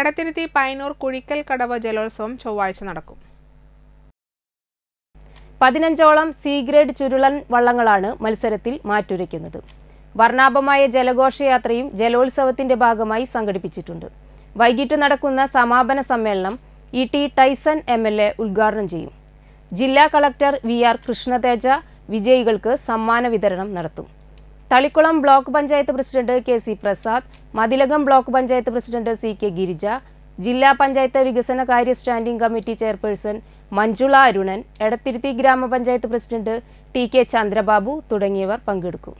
എടത്തിരുത്തി പൈനൂർ കുഴിക്കൽ കടവ് ജലോത്സവം ചൊവ്വാഴ്ച നടക്കും പതിനഞ്ചോളം സി ഗ്രേഡ് ചുരുളൻ വള്ളങ്ങളാണ് മത്സരത്തിൽ മാറ്റുരയ്ക്കുന്നത് വർണ്ണാഭമായ ജലഘോഷയാത്രയും ജലോത്സവത്തിന്റെ ഭാഗമായി സംഘടിപ്പിച്ചിട്ടുണ്ട് വൈകിട്ട് നടക്കുന്ന സമാപന സമ്മേളനം E T Tyson M L A ഉദ്ഘാടനം ചെയ്യും ജില്ലാ കളക്ടർ വി ആർ കൃഷ്ണതേജ വിജയികൾക്ക് സമ്മാന വിതരണം നടത്തും Thalikulam block panchayat president K C Prasad Mathilakam block panchayat president C K Girija ജില്ലാ പഞ്ചായത്ത് വികസന കാര്യ standing committee chairperson Manjula Arunan Edathiruthy ഗ്രാമപഞ്ചായത്ത് പ്രസിഡന്റ് ടി കെ ചന്ദ്രബാബു തുടങ്ങിയവർ പങ്കെടുക്കും